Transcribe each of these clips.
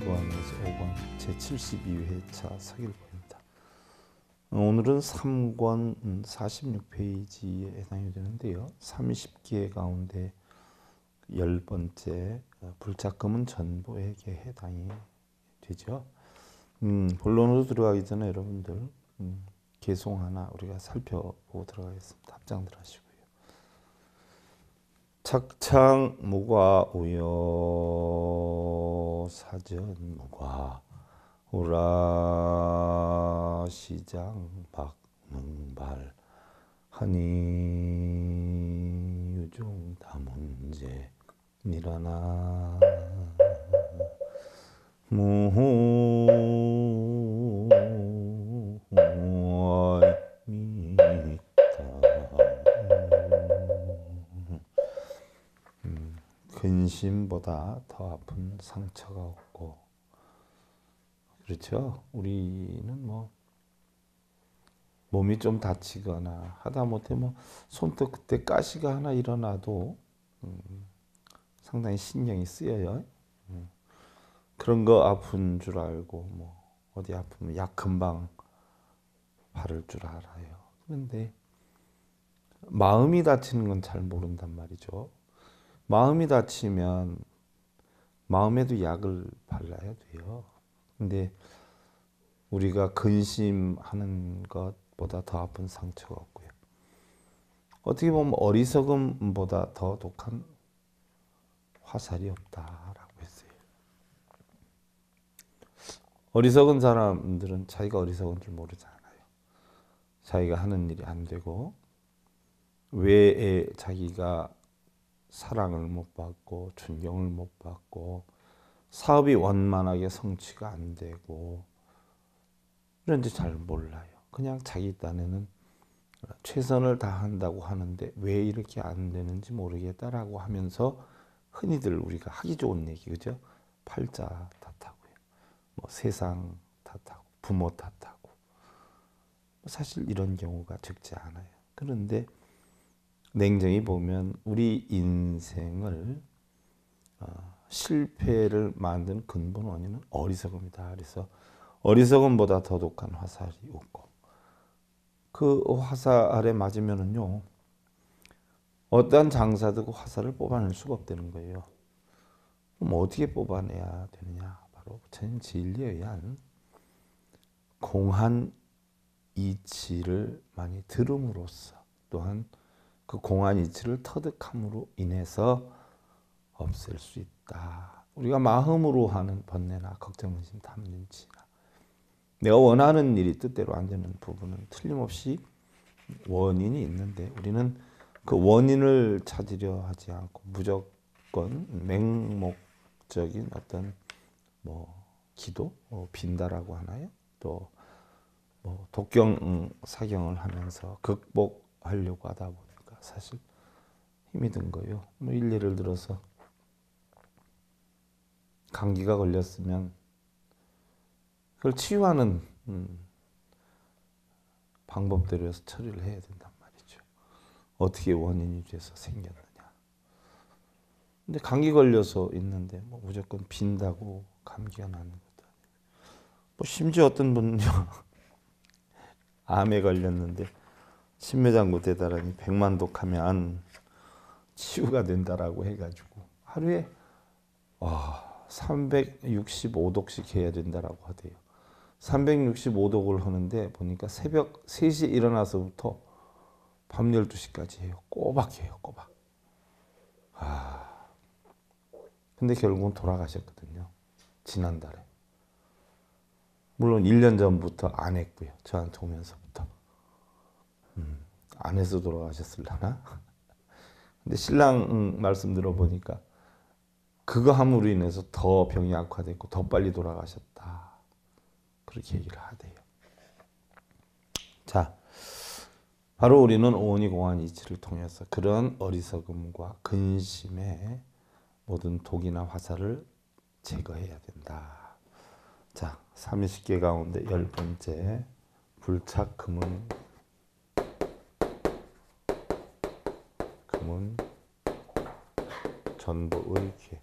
1권에서5권 제72회차 사길보입니다. 오늘은 3권 46페이지에 음, 해당이 되는데요. 30개 가운데 10번째 어, 불작금은 전부에게 해당이 되죠. 음, 본론으로 들어가기 전에 여러분들 음, 개송 하나 우리가 살펴보고 들어가겠습니다. 합장들 하시고요. 착창 무과 우여 사전 무과 우라 시장 박농발 하니 유종 다문제 니라나 무호 근심보다 더 아픈 상처가 없고 그렇죠? 우리는 뭐 몸이 좀 다치거나 하다못해 뭐 손톱 그때 가시가 하나 일어나도 음, 상당히 신경이 쓰여요. 음, 그런 거 아픈 줄 알고 뭐 어디 아프면 약 금방 바를 줄 알아요. 그런데 마음이 다치는 건 잘 모른단 말이죠. 마음이 다치면 마음에도 약을 발라야 돼요. 근데 우리가 근심하는 것보다 더 아픈 상처가 없고요. 어떻게 보면 어리석음보다 더 독한 화살이 없다라고 했어요. 어리석은 사람들은 자기가 어리석은 줄 모르잖아요. 자기가 하는 일이 안 되고, 왜 자기가 사랑을 못 받고 존경을 못 받고 사업이 원만하게 성취가 안 되고 이런지 잘 몰라요. 그냥 자기 딴에는 최선을 다한다고 하는데 왜 이렇게 안 되는지 모르겠다라고 하면서 흔히들 우리가 하기 좋은 얘기 그죠? 팔자 탓하고요. 뭐 세상 탓하고 부모 탓하고 사실 이런 경우가 적지 않아요. 그런데 냉정히 보면 우리 인생을 어, 실패를 만든 근본 원인은 어리석음이다. 그래서 어리석음보다 더 독한 화살이 웃고 그 화살에 맞으면은요 어떠한 장사도 그 화살을 뽑아낼 수가 없다는 거예요. 그럼 어떻게 뽑아내야 되느냐? 바로 부처님 진리에 의한 공한 이치를 많이 들음으로써 또한 그 공한 이치를 터득함으로 인해서 없앨 수 있다. 우리가 마음으로 하는 번뇌나 걱정, 근심, 탐진치나 내가 원하는 일이 뜻대로 안 되는 부분은 틀림없이 원인이 있는데 우리는 그 원인을 찾으려 하지 않고 무조건 맹목적인 어떤 뭐 기도, 뭐 빈다라고 하나요? 또뭐 독경 사경을 하면서 극복하려고 하다 보니 사실 힘이 든 거예요. 뭐 일례를 들어서 감기가 걸렸으면 그걸 치유하는 음, 방법대로 해서 처리를 해야 된단 말이죠. 어떻게 원인이 돼서 생겼느냐. 근데 감기 걸려서 있는데 뭐 무조건 빈다고 감기가 나는 것도 아니고 뭐 심지어 어떤 분은요 암에 걸렸는데 신매장구 대다라니 백만 독하면 치유가 된다라고 해가지고 하루에 아, 365독씩 해야 된다라고 하대요. 365독을 하는데 보니까 새벽 3시 일어나서부터 밤 12시까지 해요. 꼬박 해요. 꼬박. 아. 근데 결국은 돌아가셨거든요. 지난달에. 물론 1년 전부터 안 했고요. 저한테 오면서부터. 음, 안에서 돌아가셨을라나? 근데 신랑 말씀 들어보니까 그거 함으로 인해서 더 병이 악화됐고 더 빨리 돌아가셨다. 그렇게 얘기를 하대요. 자, 바로 우리는 오온이 공한 이치를 통해서 그런 어리석음과 근심의 모든 독이나 화살을 제거해야 된다. 자, 30개 가운데 열 번째 불착금은 문 전보 의계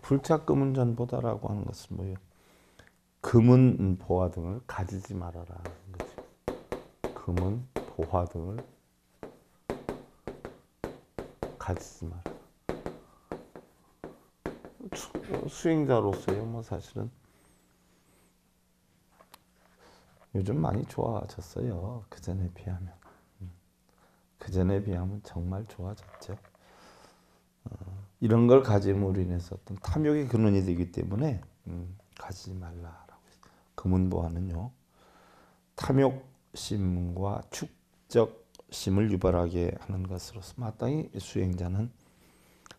불착 금은 전보다라고 하는 것은 뭐예요? 금은 보화 등을 가지지 말아라 금은 보화 등을 가지지 마라. 수행자로서요, 뭐 사실은 요즘 많이 좋아졌어요. 그 전에 비하면. 그전에 비하면 정말 좋아졌죠. 어, 이런 걸 가짐으로 인해서 어떤 탐욕의 근원이 되기 때문에 음, 가지지 말라라고 금은보화는요. 탐욕심과 축적심을 유발하게 하는 것으로서 마땅히 수행자는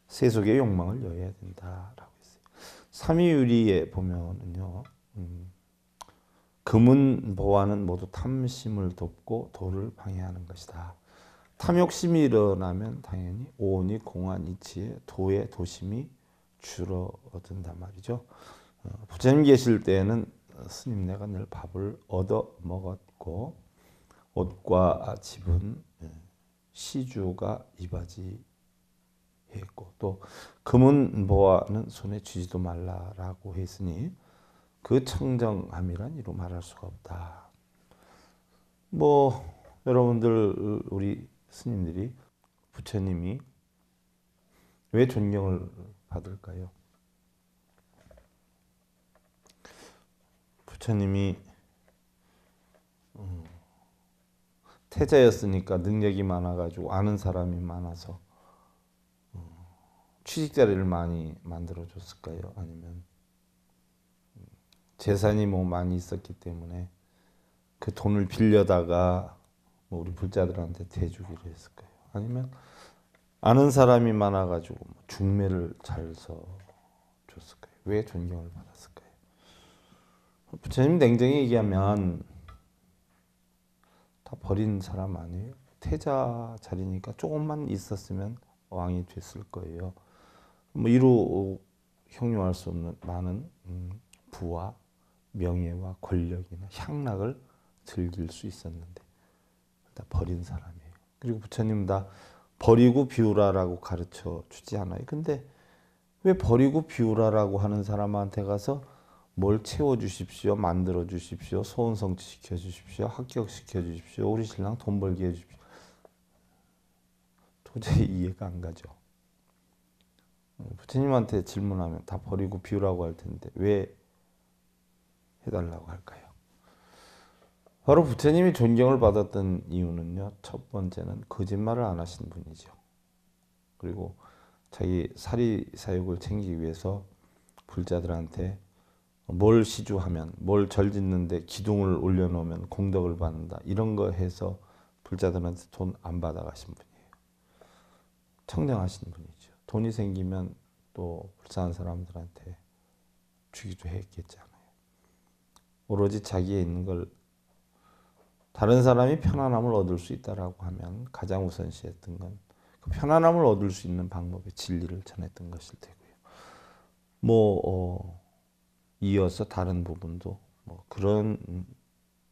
세속의 욕망을 여야 된다라고 했어요. 삼위유리에 보면은요. 음, 금은 보화는 모두 탐심을 돕고 도를 방해하는 것이다. 탐욕심이 일어나면 당연히 오온이 공한 이치에 도의 도심이 줄어든단 말이죠. 어, 부처님 계실 때는 스님 내가 늘 밥을 얻어 먹었고 옷과 집은 예, 시주가 이바지했고 또 금은 보아는 손에 쥐지도 말라라고 했으니 그 청정함이란 이로 말할 수가 없다. 뭐 여러분들 우리 스님들이 부처님이 왜 존경을 받을까요? 부처님이 음, 태자였으니까 능력이 많아가지고 아는 사람이 많아서 음, 취직 자리를 많이 만들어 줬을까요? 아니면 음, 재산이 뭐 많이 있었기 때문에 그 돈을 빌려다가 뭐 우리 불자들한테 대주기로 했을까요? 아니면 아는 사람이 많아가지고 뭐 중매를 잘서 줬을까요? 왜 존경을 받았을까요? 부처님 냉정히 얘기하면 다 버린 사람 아니에요? 태자 자리니까 조금만 있었으면 왕이 됐을 거예요. 뭐 이루 형용할 수 없는 많은 음, 부와 명예와 권력이나 향락을 즐길 수 있었는데 나 버린 사람이에요. 그리고 부처님 나 버리고 비우라라고 가르쳐 주지 않아요. 근데 왜 버리고 비우라라고 하는 사람한테 가서 뭘 채워 주십시오, 만들어 주십시오, 소원 성취시켜 주십시오, 합격시켜 주십시오, 우리 신랑 돈 벌게 해 주십시오. 도저히 이해가 안 가죠. 부처님한테 질문하면 다 버리고 비우라고 할 텐데 왜 해달라고 할까요? 바로 부처님이 존경을 받았던 이유는요. 첫 번째는 거짓말을 안 하신 분이죠. 그리고 자기 사리 사욕을 챙기기 위해서 불자들한테 뭘 시주하면, 뭘 절짓는데 기둥을 올려놓으면 공덕을 받는다. 이런 거 해서 불자들한테 돈 안 받아가신 분이에요. 청량하신 분이죠. 돈이 생기면 또 불쌍한 사람들한테 주기도 했겠잖아요. 오로지 자기에 있는 걸 다른 사람이 편안함을 얻을 수 있다라고 하면 가장 우선시했던 건 그 편안함을 얻을 수 있는 방법의 진리를 전했던 것일 테고요. 뭐 어, 이어서 다른 부분도 뭐 그런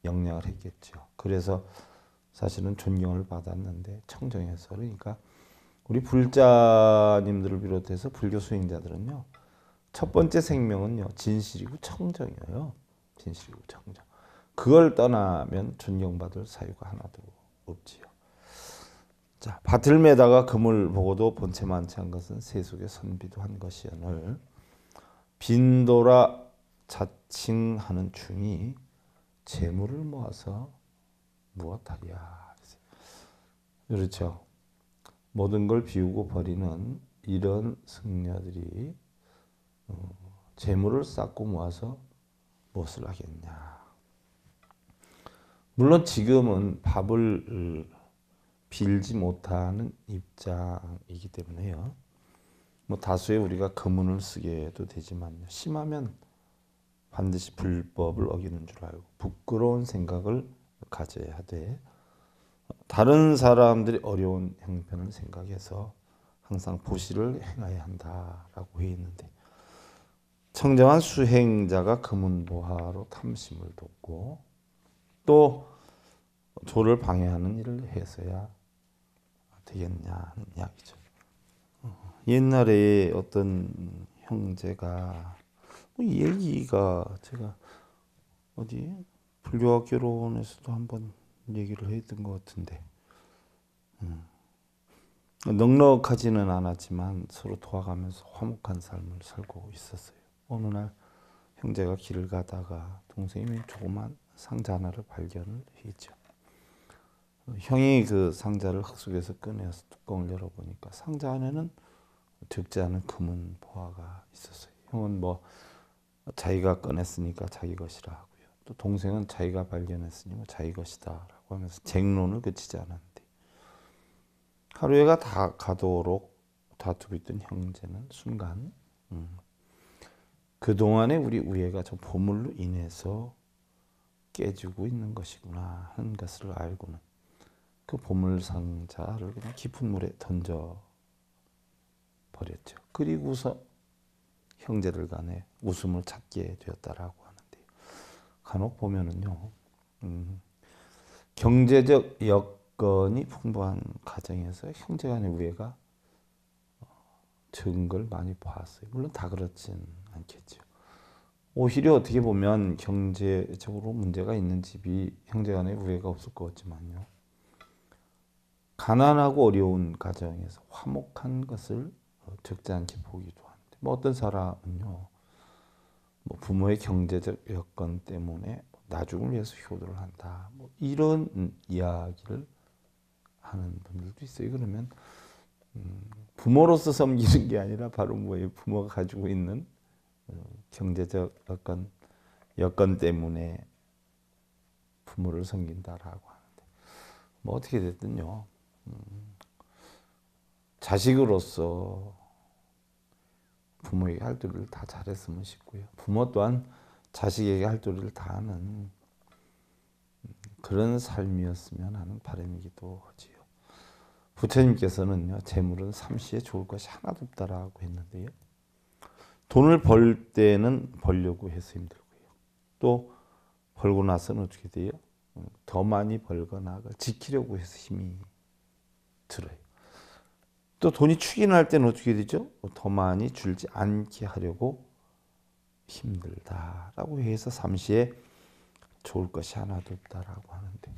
영향을 했겠죠. 그래서 사실은 존경을 받았는데 청정해서 그러니까 우리 불자님들을 비롯해서 불교 수행자들은요. 첫 번째 생명은요. 진실이고 청정이에요. 진실이고 청정. 그걸 떠나면 존경받을 사유가 하나도 없지요. 자, 밭을 매다가 금을 보고도 본체 만찬 것은 세속의 선비도한 것이여늘 빈도라 자칭하는 중이 재물을 모아서 무엇하랴. 그렇죠. 모든 걸 비우고 버리는 이런 승려들이 어, 재물을 쌓고 모아서 무엇을 하겠냐. 물론 지금은 밥을 빌지 못하는 입장이기 때문에요. 뭐 다수의 우리가 금문을 쓰게 해도 되지만 심하면 반드시 불법을 어기는 줄 알고 부끄러운 생각을 가져야 돼. 다른 사람들이 어려운 형편을 생각해서 항상 보시를 행해야 한다라고 해 있는데 청정한 수행자가 금은보화로 탐심을 돕고 또 조를 방해하는 일을 해서야 되겠냐 하는 이야기죠. 옛날에 어떤 형제가 뭐 이 얘기가 제가 어디 불교학 결혼에서도 한번 얘기를 했던 것 같은데 음. 넉넉하지는 않았지만 서로 도와가면서 화목한 삶을 살고 있었어요. 어느 날 형제가 길을 가다가 동생이 조그만 상자 하나를 발견을 했죠. 형이 그 상자를 흙 속에서 꺼내서 뚜껑을 열어보니까 상자 안에는 적지 않은 금은 보화가 있었어요. 형은 뭐 자기가 꺼냈으니까 자기 것이라 하고요. 또 동생은 자기가 발견했으니 뭐 자기 것이다라고 하면서 쟁론을 그치지 않았는데 하루해가 다 가도록 다투고 있던 형제는 순간 음, 그 동안에 우리 우애가 저 보물로 인해서 깨지고 있는 것이구나 하는 것을 알고는 그 보물 상자를 그냥 깊은 물에 던져 버렸죠. 그리고서 형제들 간에 웃음을 찾게 되었다라고 하는데 간혹 보면은요. 음, 경제적 여건이 풍부한 가정에서 형제 간의 우애가 어, 적은 걸 많이 봤어요. 물론 다 그렇진 않겠죠. 오히려 어떻게 보면 경제적으로 문제가 있는 집이 형제 간의 우애가 없을 것 같지만요. 가난하고 어려운 가정에서 화목한 것을 적지 않게 보기도 하는데 뭐 어떤 사람은요 뭐 부모의 경제적 여건 때문에 뭐 나중을 위해서 효도를 한다 뭐 이런 이야기를 하는 분들도 있어요 그러면 음, 부모로서 섬기는 게 아니라 바로 뭐예 부모가 가지고 있는 어, 경제적 여건 여건 때문에 부모를 섬긴다라고 하는데 뭐 어떻게 됐든요 자식으로서 부모에게 할 도리를 다 잘했으면 싶고요. 부모 또한 자식에게 할 도리를 다 하는 그런 삶이었으면 하는 바람이기도 하지요. 부처님께서는요, 재물은 삼시에 좋을 것이 하나도 없다라고 했는데요. 돈을 벌 때는 벌려고 해서 힘들고요. 또 벌고 나서는 어떻게 돼요? 더 많이 벌거나 지키려고 해서 힘이 들어요. 또 돈이 추인할 때는 어떻게 되죠? 더 많이 줄지 않게 하려고 힘들다라고 해서 삼시에 좋을 것이 하나도 없다라고 하는데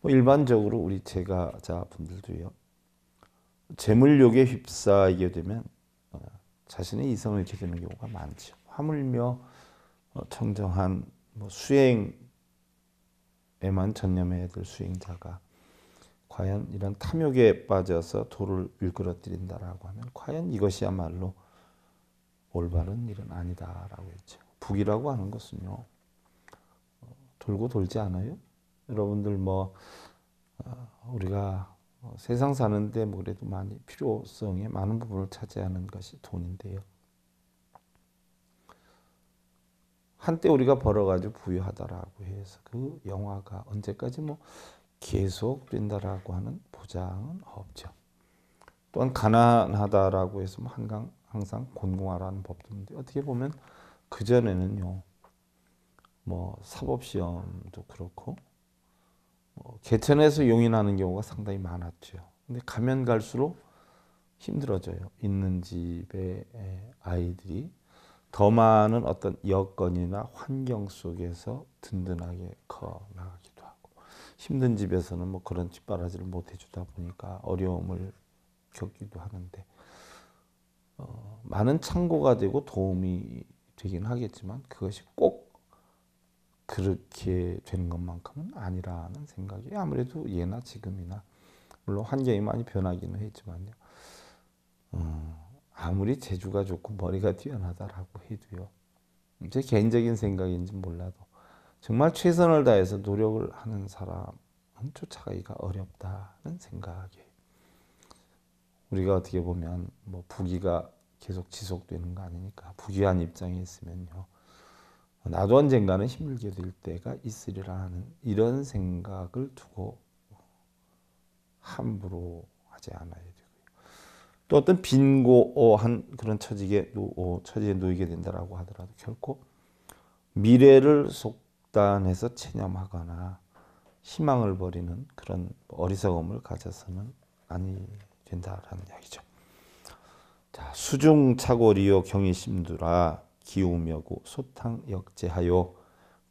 뭐 일반적으로 우리 제가자 분들도요 재물욕에 휩싸이게 되면 어, 자신의 이성을 잃게 되는 경우가 많죠. 하물며 어, 청정한 뭐 수행에만 전념해야 될 수행자가 과연 이런 탐욕에 빠져서 돌을 일그러뜨린다라고 하면 과연 이것이야말로 올바른 일은 아니다라고 했죠. 북이라고 하는 것은요. 어, 돌고 돌지 않아요? 여러분들 뭐 어, 우리가 뭐 세상 사는데 뭐 그래도 많이 필요성에 많은 부분을 차지하는 것이 돈인데요. 한때 우리가 벌어가지고 부유하다라고 해서 그 영화가 언제까지 뭐 계속 빈다라고 하는 보장은 없죠. 또한 가난하다라고 해서 뭐 한강 항상 곤궁하라는 법도 있는데 어떻게 보면 그 전에는요 뭐 사법 시험도 그렇고 뭐 개천에서 용인하는 경우가 상당히 많았죠. 근데 가면 갈수록 힘들어져요. 있는 집에 아이들이 더 많은 어떤 여건이나 환경 속에서 든든하게 커나가 힘든 집에서는 뭐 그런 짓바라지를못 해주다 보니까 어려움을 겪기도 하는데 어, 많은 창고가 되고 도움이 되긴 하겠지만 그것이 꼭 그렇게 되는 것만큼은 아니라는 생각이 아무래도 예나 지금이나 물론 환경이 많이 변하기는 했지만요. 어, 아무리 재주가 좋고 머리가 뛰어나다라고 해도요. 제 개인적인 생각인지 몰라도 정말 최선을 다해서 노력을 하는 사람은 쫓아가기가 어렵다는 생각에 우리가 어떻게 보면 뭐부귀가 계속 지속되는 거 아니니까 부귀한 입장에 있으면요. 나도 언젠가는 힘들게 될 때가 있으리라는 이런 생각을 두고 함부로 하지 않아야 되고요. 또 어떤 빈고한 그런 처지에, 어, 처지에 놓이게 된다라고 하더라도 결코 미래를 속 극단에서 체념하거나 희망을 버리는 그런 어리석음을 가져서는 아니 된다라는 이야기죠. 자, 수중차고리요 경이심두라 기우며고 소탕 역제하요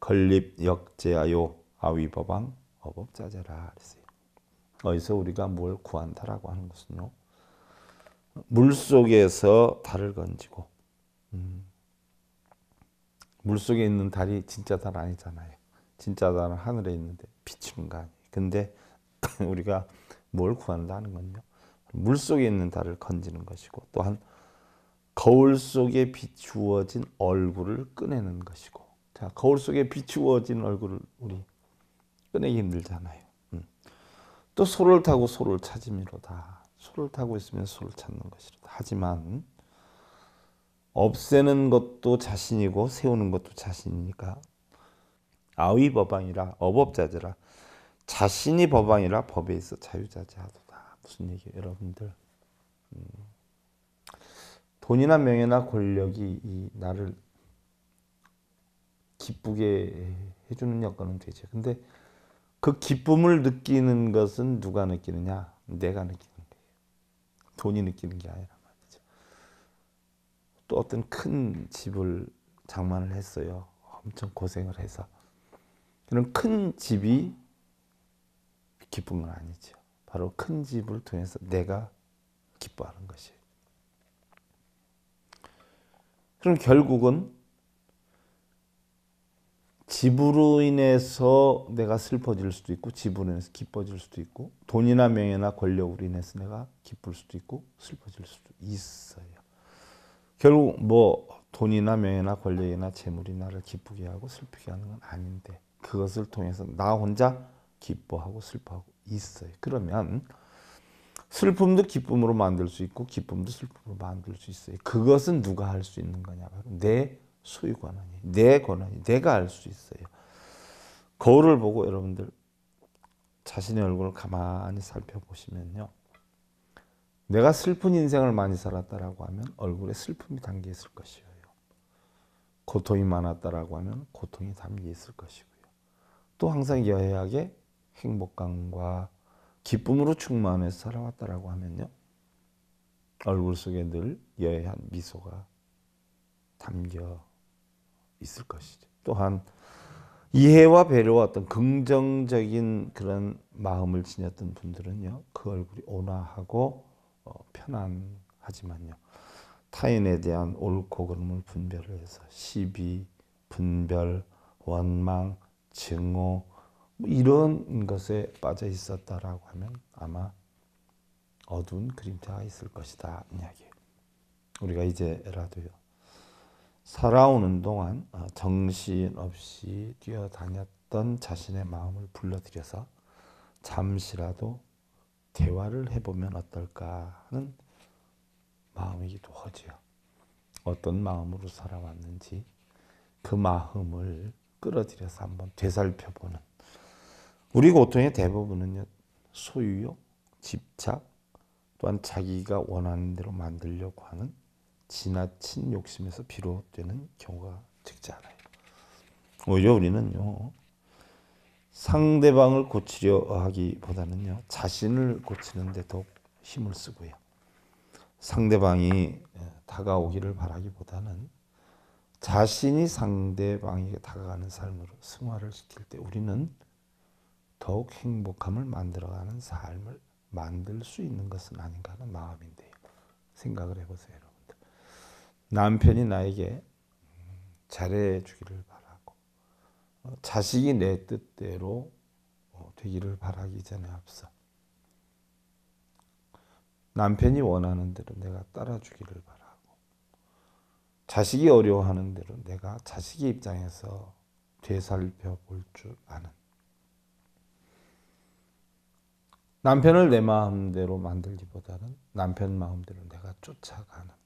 건립 역제하요 아위법왕 어법자제라 그어요 어디서 우리가 뭘 구한다라고 하는 것은요. 물 속에서 달을 건지고 음, 물속에 있는 달이 진짜 달 아니잖아요. 진짜 달은 하늘에 있는데 비추는 거 아니에요. 근데 우리가 뭘 구한다는 건요. 물속에 있는 달을 건지는 것이고 또한 거울 속에 비추어진 얼굴을 꺼내는 것이고 자 거울 속에 비추어진 얼굴을 우리 꺼내기 힘들잖아요. 음. 또 소를 타고 소를 찾음이로다. 소를 타고 있으면 소를 찾는 것이로다. 하지만 없애는 것도 자신이고 세우는 것도 자신이니까 아위 법왕이라 어법자재라 자신이 법왕이라 법에 있어 자유자재하도다 무슨 얘기예요 여러분들 음. 돈이나 명예나 권력이 이 나를 기쁘게 해주는 여건은 되죠 근데 그 기쁨을 느끼는 것은 누가 느끼느냐 내가 느끼는 거예요 돈이 느끼는 게 아니라 또 어떤 큰 집을 장만을 했어요. 엄청 고생을 해서. 그런 큰 집이 기쁜 건 아니죠. 바로 큰 집을 통해서 내가 기뻐하는 것이에요. 그럼 결국은 집으로 인해서 내가 슬퍼질 수도 있고 집으로 인해서 기뻐질 수도 있고 돈이나 명예나 권력으로 인해서 내가 기쁠 수도 있고 슬퍼질 수도 있어요. 결국 뭐 돈이나 명예나 권력이나 재물이 나를 기쁘게 하고 슬프게 하는 건 아닌데 그것을 통해서 나 혼자 기뻐하고 슬퍼하고 있어요. 그러면 슬픔도 기쁨으로 만들 수 있고 기쁨도 슬픔으로 만들 수 있어요. 그것은 누가 할 수 있는 거냐? 바로 내 소유 권한이, 내 권한이, 내가 할 수 있어요. 거울을 보고 여러분들 자신의 얼굴을 가만히 살펴보시면요. 내가 슬픈 인생을 많이 살았다라고 하면 얼굴에 슬픔이 담겨 있을 것이에요. 고통이 많았다라고 하면 고통이 담겨 있을 것이고요. 또 항상 여해하게 행복감과 기쁨으로 충만해서 살아왔다라고 하면요. 얼굴 속에 늘 여해한 미소가 담겨 있을 것이죠. 또한 이해와 배려와 어떤 긍정적인 그런 마음을 지녔던 분들은요. 그 얼굴이 온화하고 어, 편안하지만요. 타인에 대한 옳고 그름을 분별을 해서 시비, 분별, 원망, 증오 뭐 이런 것에 빠져 있었다라고 하면 아마 어두운 그림자가 있을 것이다 이야기예요. 우리가 이제 라도요. 살아오는 동안 어, 정신없이 뛰어다녔던 자신의 마음을 불러들여서 잠시라도 대화를 해보면 어떨까 하는 마음이기도 하지요. 어떤 마음으로 살아왔는지 그 마음을 끌어들여서 한번 되살펴보는 우리 고통의 대부분은요 소유욕, 집착, 또한 자기가 원하는 대로 만들려고 하는 지나친 욕심에서 비롯되는 경우가 적지 않아요. 오히려 우리는요 상대방을 고치려 하기보다는요, 자신을 고치는데 더욱 힘을 쓰고요. 상대방이 예, 다가오기를 바라기보다는 자신이 상대방에게 다가가는 삶으로 승화를 시킬 때 우리는 더욱 행복함을 만들어가는 삶을 만들 수 있는 것은 아닌가 하는 마음인데요. 생각을 해보세요, 여러분들. 남편이 나에게 음, 잘해주기를 바랍 어, 자식이 내 뜻대로 어, 되기를 바라기 전에 앞서 남편이 원하는 대로 내가 따라주기를 바라고 자식이 어려워하는 대로 내가 자식의 입장에서 되살펴볼 줄 아는 남편을 내 마음대로 만들기보다는 남편 마음대로 내가 쫓아가는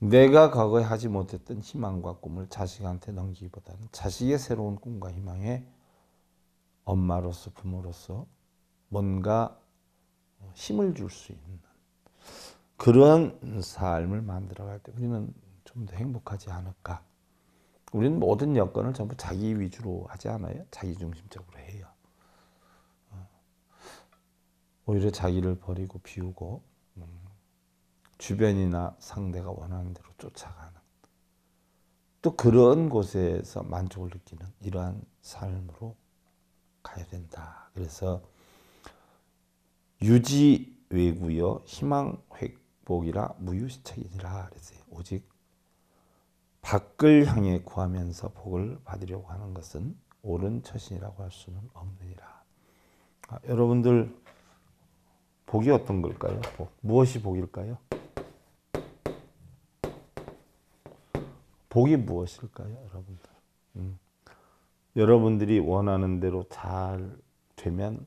내가 과거에 하지 못했던 희망과 꿈을 자식한테 넘기기보다는 자식의 새로운 꿈과 희망에 엄마로서 부모로서 뭔가 힘을 줄 수 있는 그런 삶을 만들어갈 때 우리는 좀 더 행복하지 않을까. 우리는 모든 여건을 전부 자기 위주로 하지 않아요. 자기 중심적으로 해요. 어. 오히려 자기를 버리고 비우고 주변이나 상대가 원하는 대로 쫓아가는 또 그런 곳에서 만족을 느끼는 이러한 삶으로 가야 된다. 그래서 유지 외구여 희망 회복이라 무유시책이니라 그랬어요. 오직 밖을 향해 구하면서 복을 받으려고 하는 것은 옳은 처신이라고 할 수는 없느니라. 아, 여러분들 복이 어떤 걸까요? 복. 무엇이 복일까요? 복이 무엇일까요, 여러분들? 음. 여러분들이 원하는 대로 잘 되면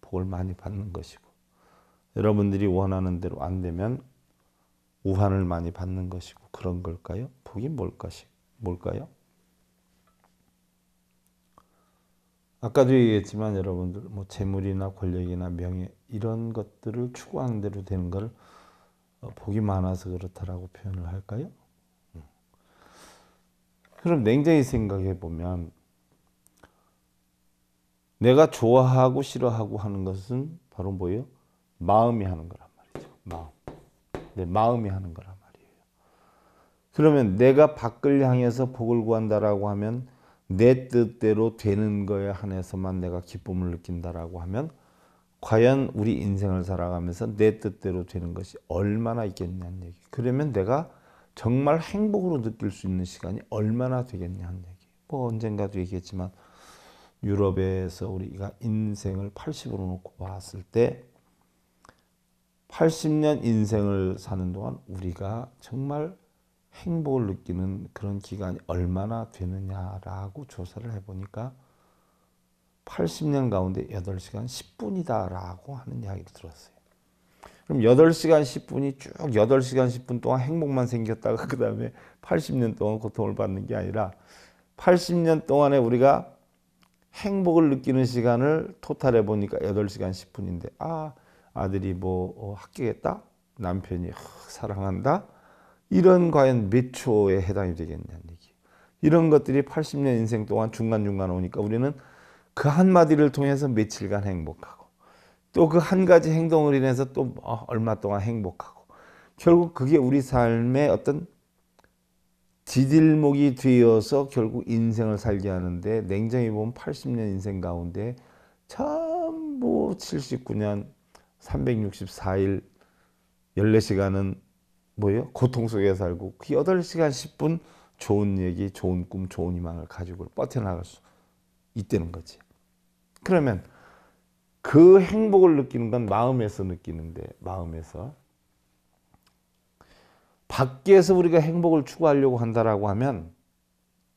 복을 많이 받는 것이고, 여러분들이 원하는 대로 안 되면 우환을 많이 받는 것이고 그런 걸까요? 복이 뭘까시, 뭘까요? 아까도 얘기했지만 여러분들 뭐 재물이나 권력이나 명예 이런 것들을 추구하는 대로 되는 걸 어, 복이 많아서 그렇다라고 표현을 할까요? 그럼 냉정히 생각해 보면 내가 좋아하고 싫어하고 하는 것은 바로 뭐예요? 마음이 하는 거란 말이죠. 마음. 내 마음이 하는 거란 말이에요. 그러면 내가 밖을 향해서 복을 구한다라고 하면 내 뜻대로 되는 거에 한해서만 내가 기쁨을 느낀다라고 하면 과연 우리 인생을 살아가면서 내 뜻대로 되는 것이 얼마나 있겠냐는 얘기. 그러면 내가 정말 행복으로 느낄 수 있는 시간이 얼마나 되겠냐 는 얘기. 뭐 언젠가도 얘기했지만 유럽에서 우리가 인생을 80으로 놓고 봤을 때 80년 인생을 사는 동안 우리가 정말 행복을 느끼는 그런 기간이 얼마나 되느냐라고 조사를 해보니까 80년 가운데 8시간 10분이다라고 하는 이야기를 들었어요. 그럼 8시간 10분이 쭉 8시간 10분 동안 행복만 생겼다가 그 다음에 80년 동안 고통을 받는 게 아니라 80년 동안에 우리가 행복을 느끼는 시간을 토탈해 보니까 8시간 10분인데 아 아들이 뭐 어, 합격했다 남편이 사랑한다 이런 과연 몇 초에 해당이 되겠냐는 얘기 이런 것들이 80년 인생 동안 중간중간 오니까 우리는 그 한마디를 통해서 며칠간 행복하고 또그한 가지 행동으로 인해서 또 어, 얼마 동안 행복하고 결국 그게 우리 삶의 어떤 디딜목이 되어서 결국 인생을 살게 하는데 냉정히 보면 80년 인생 가운데 전부 79년 364일 14시간은 뭐예요? 고통 속에 살고 그 8시간 10분 좋은 얘기, 좋은 꿈, 좋은 희망을 가지고 버텨나갈 수 있다는 거지. 그러면 그 행복을 느끼는 건 마음에서 느끼는데 마음에서 밖에서 우리가 행복을 추구하려고 한다라고 하면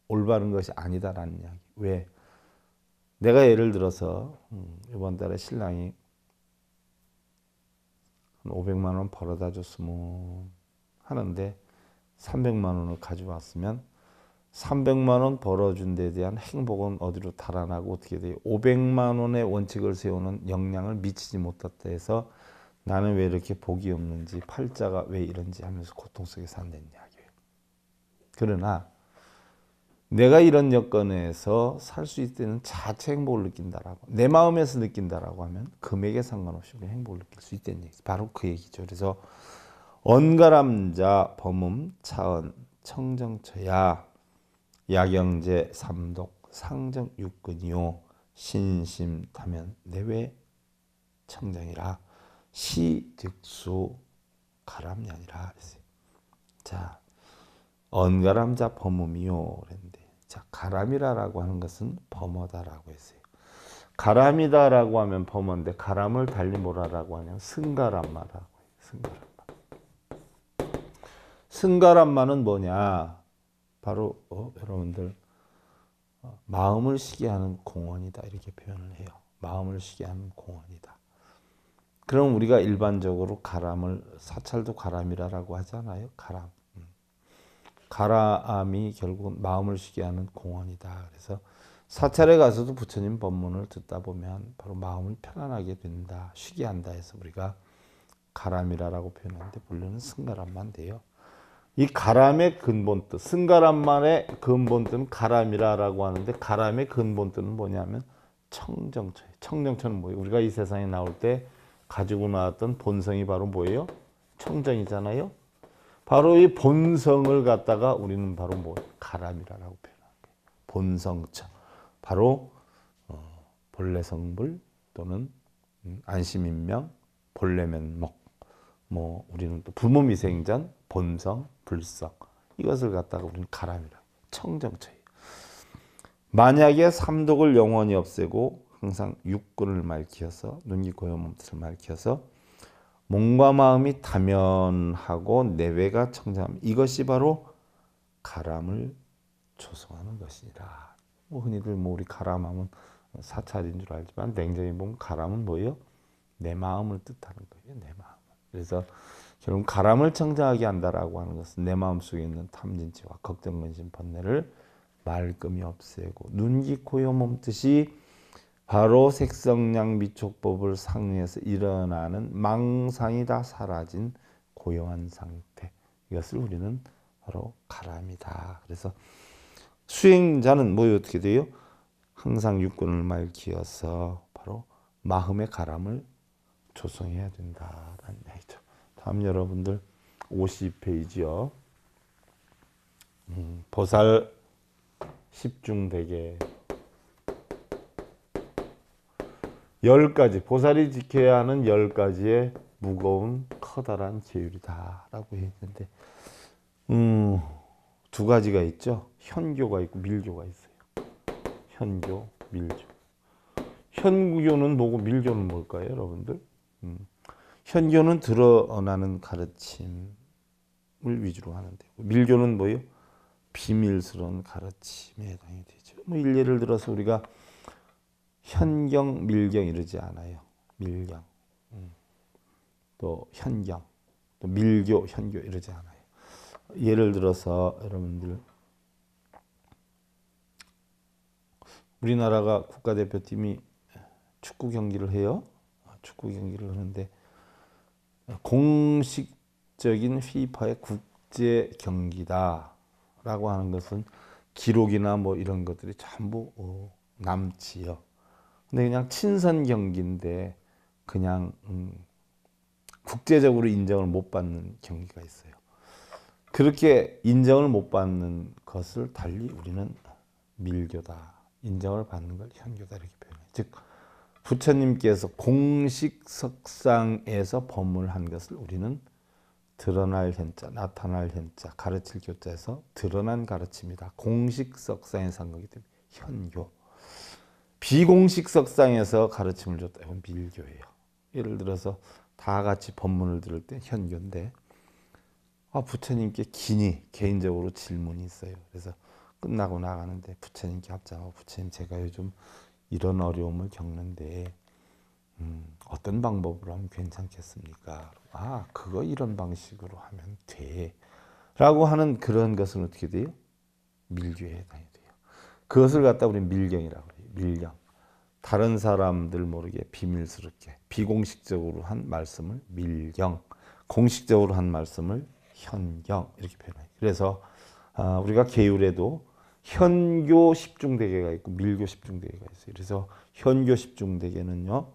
올바른 것이 아니다라는 이야기. 왜? 내가 예를 들어서 음, 이번 달에 신랑이 500만 원 벌어다 줬으면 하는데 300만 원을 가져왔으면 300만 원 벌어준 데 대한 행복은 어디로 달아나고 어떻게 돼요? 500만 원의 원칙을 세우는 영향을 미치지 못했다 해서 나는 왜 이렇게 복이 없는지 팔자가 왜 이런지 하면서 고통 속에 산다는 이야기예요. 그러나 내가 이런 여건에서 살 수 있다는 자체 행복을 느낀다라고 내 마음에서 느낀다라고 하면 금액에 상관없이 행복을 느낄 수 있다는 얘기 바로 그 얘기죠. 그래서 언가람자 범음 차은 청정처야 야경제 삼독 상정 육근이요 신심 타면 내외 청정이라 시득수 가람이 라자 언가람자 범음이요 그랬는데 자 가람이라라고 하는 것은 범어다라고 했어요. 가람이다라고 하면 범어인데 가람을 달리 뭐라라고 하냐 승가람마라고 승가람마. 승가람마는 뭐냐? 바로 어, 여러분들 어, 마음을 쉬게 하는 공원이다 이렇게 표현을 해요. 마음을 쉬게 하는 공원이다. 그럼 우리가 일반적으로 가람을 사찰도 가람이라라고 하잖아요. 가람. 음. 가람이 결국은 마음을 쉬게 하는 공원이다. 그래서 사찰에 가서도 부처님 법문을 듣다 보면 바로 마음을 편안하게 된다. 쉬게 한다 해서 우리가 가람이라라고 표현하는데 본래는 승가람만 돼요. 이 가람의 근본 뜻, 승가람말의 근본 뜻은 가람이라라고 하는데 가람의 근본 뜻은 뭐냐면 청정처. 청정처는 뭐예요? 우리가 이 세상에 나올 때 가지고 나왔던 본성이 바로 뭐예요? 청정이잖아요. 바로 이 본성을 갖다가 우리는 바로 뭐 가람이라고 표현한 거예요. 본성처. 바로 어, 본래 성불 또는 음, 안심인명, 본래 면목. 뭐 우리는 또 부모 미생전 본성 불성 이것을 갖다가 우리는 가람이라 청정처예요. 만약에 삼독을 영원히 없애고 항상 육군을 말키어서 눈이 고요 몸을 말키어서 몸과 마음이 다면하고 내외가 청정함 이것이 바로 가람을 조성하는 것이라. 뭐 흔히들 뭐 우리 가람하면 사찰인 줄 알지만 냉정히 보면 가람은 뭐예요? 내 마음을 뜻하는 거예요. 내 마음. 그래서 결국 가람을 창자하게 한다라고 하는 것은 내 마음속에 있는 탐진치와 걱정, 근심, 번뇌를 말끔히 없애고 눈기 코여 몸뜻이 바로 색성량 미촉법을 상해서 일어나는 망상이 다 사라진 고요한 상태 이것을 우리는 바로 가람이다. 그래서 수행자는 뭐 어떻게 돼요? 항상 육군을 말키어서 바로 마음의 가람을 조성해야 된다라는 얘기죠. 다음 여러분들 5 0페이지요 음, 보살 10중대계 10가지 보살이 지켜야 하는 10가지의 무거운 커다란 제율이다 라고 했는데 음, 두 가지가 있죠. 현교가 있고 밀교가 있어요. 현교, 밀교. 현교는 뭐고 밀교는 뭘까요, 여러분들? 음. 현교는 드러나는 가르침을 위주로 하는데 밀교는 뭐요 비밀스러운 가르침에 해당이 되죠. 뭐 예를 들어서 우리가 현경, 밀경 이러지 않아요. 밀경. 음. 또 현경, 또 밀교, 현교 이러지 않아요. 예를 들어서 여러분들 우리나라가 국가대표팀이 축구 경기를 해요. 축구 경기를 하는데 공식적인 FIFA의 국제 경기다라고 하는 것은 기록이나 뭐 이런 것들이 전부 어, 남지요. 근데 그냥 친선 경기인데 그냥 음 국제적으로 인정을 못 받는 경기가 있어요. 그렇게 인정을 못 받는 것을 달리 우리는 밀교다. 인정을 받는 걸 현교다 이렇게 표현해즉 부처님께서 공식 석상에서 법문한 것을 우리는 드러날 현자, 나타날 현자, 가르칠 교자에서 드러난 가르침이다. 공식 석상에서 한 거기 때문에 현교. 비공식 석상에서 가르침을 줬다. 이건 밀교예요. 예를 들어서 다 같이 법문을 들을 때 현교인데 아, 부처님께 기니 개인적으로 질문이 있어요. 그래서 끝나고 나가는데 부처님께 합장하고 부처님 제가 요즘 이런 어려움을 겪는데 음, 어떤 방법으로 하면 괜찮겠습니까? 아, 그거 이런 방식으로 하면 돼. 라고 하는 그런 것은 어떻게 돼요? 밀교에 해당이 돼요. 그것을 갖다 우리 밀경이라고 해요. 밀경. 다른 사람들 모르게 비밀스럽게 비공식적으로 한 말씀을 밀경, 공식적으로 한 말씀을 현경 이렇게 표현해요. 그래서 아, 우리가 계율에도 현교 십중대계가 있고 밀교 십중대계가 있어요. 그래서 현교 십중대계는요.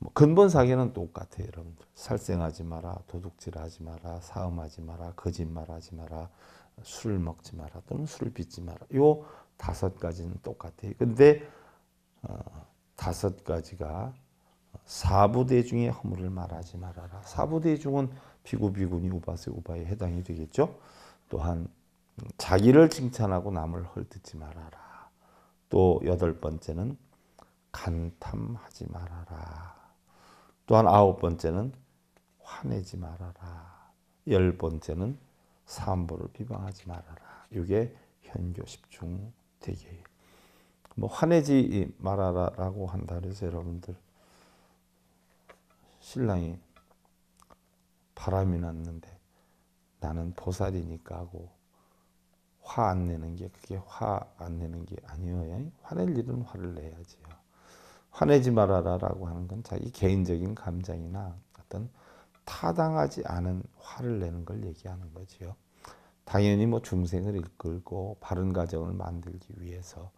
뭐 근본 사계는 똑같아요. 여러분들. 살생하지 마라, 도둑질하지 마라, 사음하지 마라, 거짓말하지 마라, 술 먹지 마라 또는 술을 빚지 마라. 요 다섯 가지는 똑같아요. 근데 어, 다섯 가지가 사부대 중에 허물을 말하지 말아라. 사부대 중은 비구비구니 우바세 우바에 해당이 되겠죠. 또한 자기를 칭찬하고 남을 헐뜯지 말아라. 또 여덟 번째는 간탐하지 말아라. 또한 아홉 번째는 화내지 말아라. 열 번째는 사람보를 비방하지 말아라. 이게 현교 십중 대계. 뭐 화내지 말아라라고 한다 그래서 여러분들 신랑이 바람이 났는데 나는 보살이니까 하고 화안 내는 게 그게 화 안 내는 게 아니에요. 예? 화낼 일은 화를 내야지요. 화내지 말아라라고 하는 건 자기 개인적인 감정이나 어떤 타당하지 않은 화를 내는 걸 얘기하는 거지요. 당연히 뭐 중생을 이끌고 바른 가정을 만들기 위해서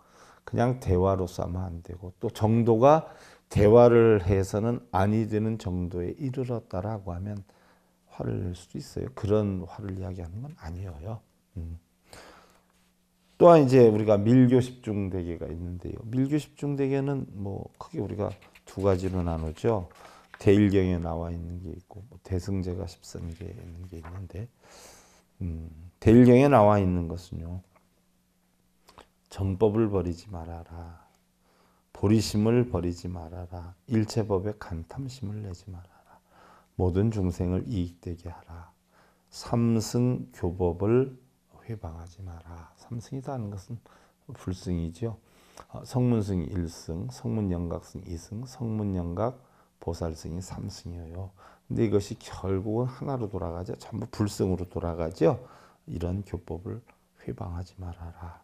그냥 대화로서 하안 되고 또 정도가 대화를 해서는 아니 되는 정도에 이르렀다라고 하면 화를 낼 수도 있어요. 그런 화를 이야기하는 건 아니에요. 음. 또한 이제 우리가 밀교 십중 대계가 있는데요. 밀교 십중 대계는 뭐 크게 우리가 두 가지로 나누죠. 대일경에 나와 있는 게 있고 뭐 대승제가 1 3개 있는 게 있는데 음, 대일경에 나와 있는 것은요. 정법을 버리지 말아라. 보리심을 버리지 말아라. 일체법에 간탐심을 내지 말아라. 모든 중생을 이익되게 하라. 삼승 교법을 회방하지 마라. 삼승이라는 것은 불승이죠. 어, 성문승이 1승, 성문영각승 2승, 성문영각 보살승이 3승이에요. 근데 이것이 결국은 하나로 돌아가죠. 전부 불승으로 돌아가죠. 이런 교법을 회방하지 말아라.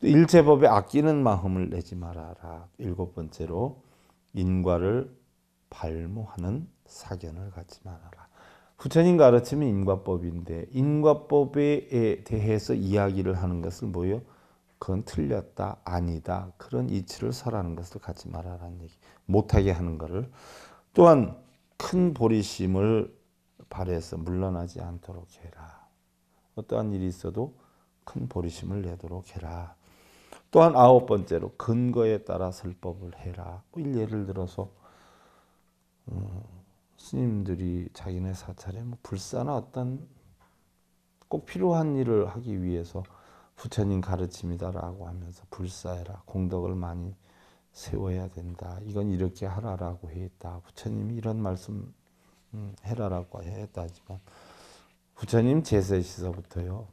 일제법에 아끼는 마음을 내지 말아라. 일곱 번째로 인과를 발모하는 사견을 갖지 말아라. 부처님 가르침이 인과법인데 인과법에 대해서 이야기를 하는 것을 뭐요? 그건 틀렸다, 아니다 그런 이치를 설하는 것을 갖지 말아라는 얘기. 못하게 하는 것을 또한 큰 보리심을 발해서 물러나지 않도록 해라. 어떠한 일이 있어도 큰 보리심을 내도록 해라. 또한 아홉 번째로 근거에 따라 설법을 해라. 뭐 예를 들어서 음, 스님들이 자기네 사찰에 뭐 불사나 어떤 꼭 필요한 일을 하기 위해서 부처님 가르침이다라고 하면서 불사해라 공덕을 많이 세워야 된다 이건 이렇게 하라라고 했다 부처님이 이런 말씀 음, 해라라고 했다지만 부처님 제세시서부터요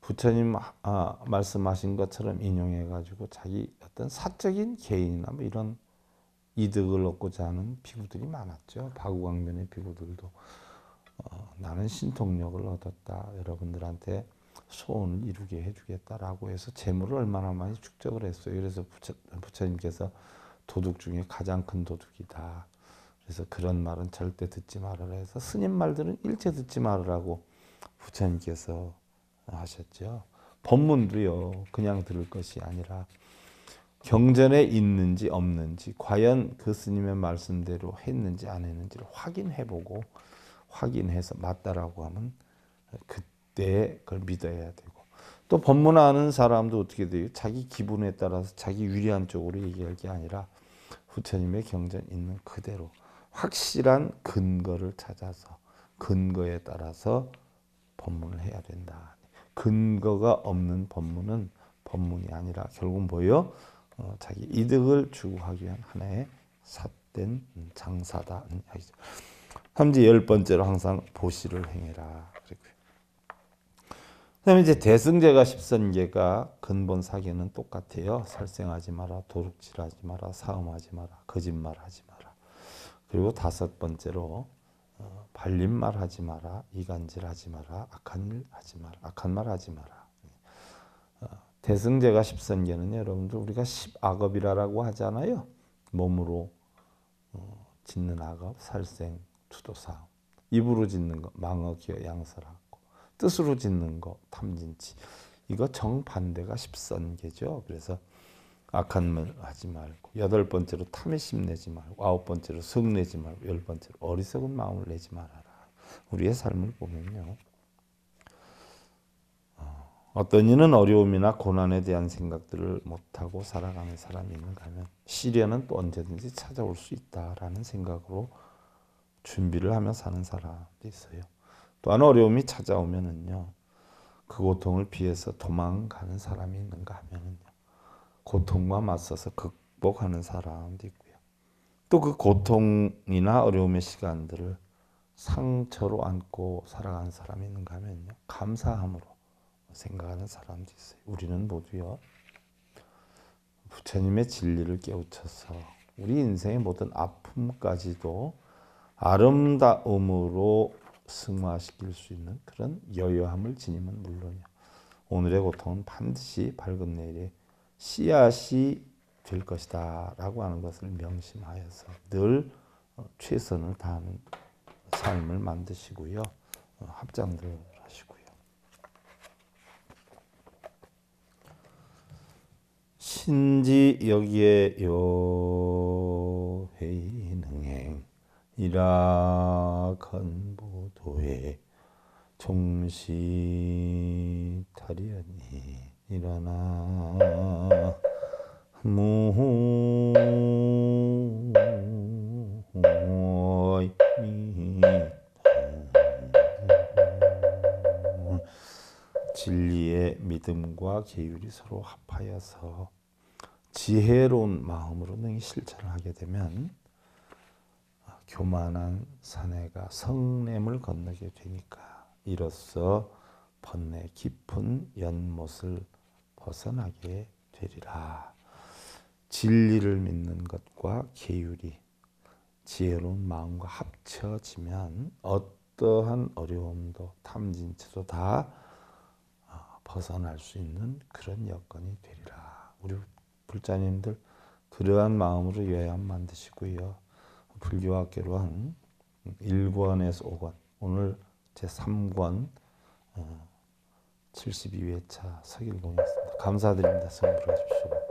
부처님 아, 말씀하신 것처럼 인용해 가지고 자기 어떤 사적인 개인이나 뭐 이런 이득을 얻고자 하는 비구들이 많았죠. 바구광면의 비구들도 어, 나는 신통력을 얻었다. 여러분들한테 소원을 이루게 해주겠다라고 해서 재물을 얼마나 많이 축적을 했어요. 그래서 부처, 부처님께서 도둑 중에 가장 큰 도둑이다. 그래서 그런 말은 절대 듣지 말아라 해서 스님 말들은 일체 듣지 말으라고 부처님께서 하셨죠. 법문도요. 그냥 들을 것이 아니라 경전에 있는지 없는지 과연 그 스님의 말씀대로 했는지 안 했는지를 확인해보고 확인해서 맞다라고 하면 그때 그걸 믿어야 되고 또 법문 아는 사람도 어떻게 돼요? 자기 기분에 따라서 자기 유리한 쪽으로 얘기할 게 아니라 부처님의 경전 있는 그대로 확실한 근거를 찾아서 근거에 따라서 법문을 해야 된다. 근거가 없는 법문은 법문이 아니라 결국 뭐예요? 어, 자기 이득을 추구하기 위한 하나의 삿된 장사다. 음, 삼지 열 번째로 항상 보시를 행해라. 그랬고요. 그다음에 이제 대승제가 13개가 근본 사계는 똑같아요. 살생하지 마라, 도둑질하지 마라, 사음하지 마라, 거짓말하지 마라. 그리고 다섯 번째로 어, 발린 말 하지 마라, 이간질 하지 마라, 악한 일 하지 마라, 악한 말 하지 마라. 대승제가 십선계는 여러분들 우리가 십악업이라고 하잖아요. 몸으로 어, 짓는 악업, 살생, 투도사 입으로 짓는 것, 망어기어, 양설하고 뜻으로 짓는 것, 탐진치 이거 정반대가 십선계죠. 그래서 악한 말 하지 말고 여덟 번째로 탐의심 내지 말고 아홉 번째로 성내지 말고 열 번째로 어리석은 마음을 내지 말아라. 우리의 삶을 보면요. 어떤 이는 어려움이나 고난에 대한 생각들을 못하고 살아가는 사람이 있는가 하면 시련은 또 언제든지 찾아올 수 있다라는 생각으로 준비를 하며 사는 사람도 있어요. 또한 어려움이 찾아오면은요. 그 고통을 피해서 도망가는 사람이 있는가 하면은요. 고통과 맞서서 극복하는 사람도 있고요. 또 그 고통이나 어려움의 시간들을 상처로 안고 살아가는 사람이 있는가 하면요. 감사함으로 생각하는 사람도 있어요. 우리는 모두요. 부처님의 진리를 깨우쳐서 우리 인생의 모든 아픔까지도 아름다움으로 승화시킬 수 있는 그런 여여함을 지니면 물론이요. 오늘의 고통은 반드시 밝은 내일의 씨앗이 될 것이다 라고 하는 것을 명심하여서 늘 어, 최선을 다하는 삶을 만드시고요. 어, 합장들 신지 여기에 요해능행이라 간보도에 종시 타리하니 일어나 진리의 믿음과 계율이 서로 합하여서 지혜로운 마음으로 능히 실천하게 을 되면 교만한 사내가 성냄을 건너게 되니까 이로써 번뇌 깊은 연못을 벗어나게 되리라. 진리를 믿는 것과 계율이 지혜로운 마음과 합쳐지면 어떠한 어려움도 탐진치도 다 어, 벗어날 수 있는 그런 여건이 되리라. 우리 불자님들 그러한 마음으로 예함 만드시고요. 불교학계로 한 1권에서 5권, 오늘 제3권 72회차 어, 서기를 공했습니다. 감사드립니다. 성불하십시오.